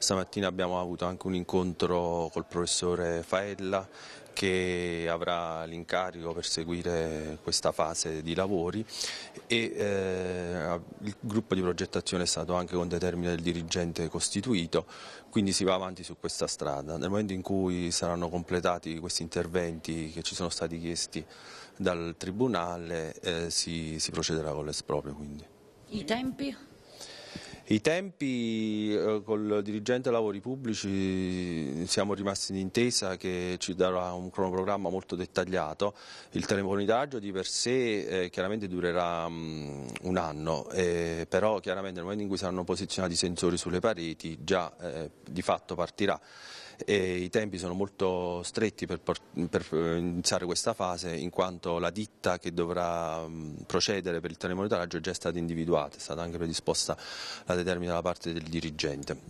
Stamattina abbiamo avuto anche un incontro col professore Faella che avrà l'incarico per seguire questa fase di lavori e eh, il gruppo di progettazione è stato anche con determine del dirigente costituito, quindi si va avanti su questa strada. Nel momento in cui saranno completati questi interventi che ci sono stati chiesti dal Tribunale eh, si, si procederà con l'esproprio. I tempi? I tempi eh, col dirigente lavori pubblici siamo rimasti in intesa che ci darà un cronoprogramma molto dettagliato, il telemonitoraggio di per sé eh, chiaramente durerà mm, un anno, eh, però chiaramente nel momento in cui saranno posizionati i sensori sulle pareti già eh, di fatto partirà e i tempi sono molto stretti per, per, eh, iniziare questa fase in quanto la ditta che dovrà mm, procedere per il telemonitoraggio è già stata individuata, è stata anche predisposta la determina da parte del dirigente.